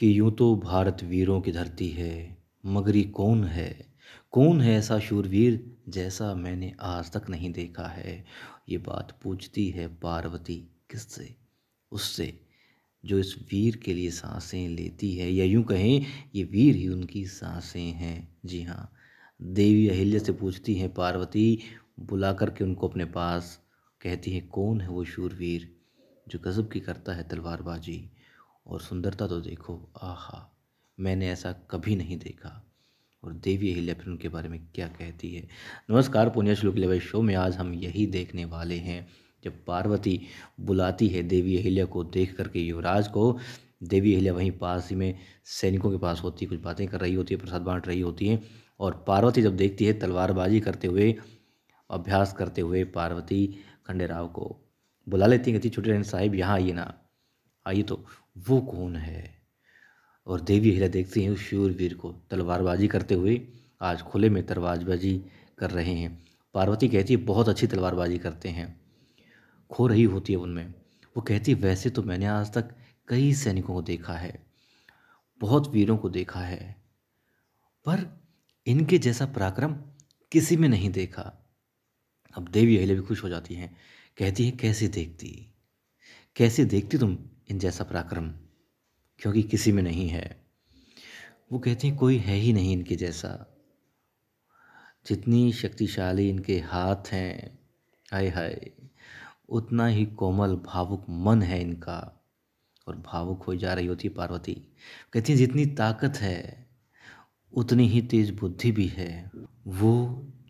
कि यूँ तो भारत वीरों की धरती है मगरी कौन है कौन है ऐसा शूरवीर जैसा मैंने आज तक नहीं देखा है ये बात पूछती है पार्वती किससे उससे जो इस वीर के लिए सांसें लेती है या यूं कहें ये वीर ही उनकी सांसें हैं जी हाँ देवी अहिल्या से पूछती हैं पार्वती बुला कर के उनको अपने पास कहती हैं कौन है वो शूरवीर जो गज़ब की करता है तलवारबाजी और सुंदरता तो देखो आहा मैंने ऐसा कभी नहीं देखा और देवी फिर उनके बारे में क्या कहती है नमस्कार पुण्य श्लोक लेवल शो में आज हम यही देखने वाले हैं जब पार्वती बुलाती है देवी अहिल्या को देख करके युवराज को देवी अहिल्या वहीं पास ही में सैनिकों के पास होती है कुछ बातें कर रही होती है प्रसाद बांट रही होती हैं और पार्वती जब देखती है तलवारबाजी करते हुए अभ्यास करते हुए पार्वती खंडेराव को बुला लेती हैं कहती छोटे रहन साहिब यहाँ आइए ना आइए तो वो कौन है और देवी हिला देखती हैं उस शूरवीर को तलवारबाजी करते हुए आज खुले में तलवारबाजी कर रहे हैं पार्वती कहती है बहुत अच्छी तलवारबाजी करते हैं खो रही होती है उनमें वो कहती वैसे तो मैंने आज तक कई सैनिकों को देखा है बहुत वीरों को देखा है पर इनके जैसा पराक्रम किसी में नहीं देखा अब देवी अहिल्या भी खुश हो जाती हैं कहती है कैसे देखती कैसे देखती तुम इन जैसा पराक्रम क्योंकि किसी में नहीं है वो कहते हैं कोई है ही नहीं इनके जैसा जितनी शक्तिशाली इनके हाथ हैं हाय हाय उतना ही कोमल भावुक मन है इनका और भावुक हो जा रही होती पार्वती कहती हैं जितनी ताकत है उतनी ही तेज बुद्धि भी है वो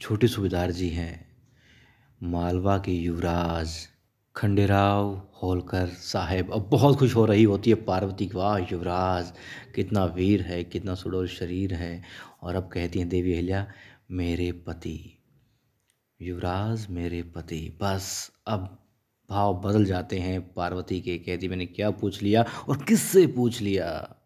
छोटे सूबेदार जी हैं मालवा के युवराज खंडेराव होलकर साहेब अब बहुत खुश हो रही होती है पार्वती की वाह युवराज कितना वीर है कितना सुडोल शरीर है और अब कहती हैं देवी अहल्या मेरे पति युवराज मेरे पति बस अब भाव बदल जाते हैं पार्वती के कहती मैंने क्या पूछ लिया और किससे पूछ लिया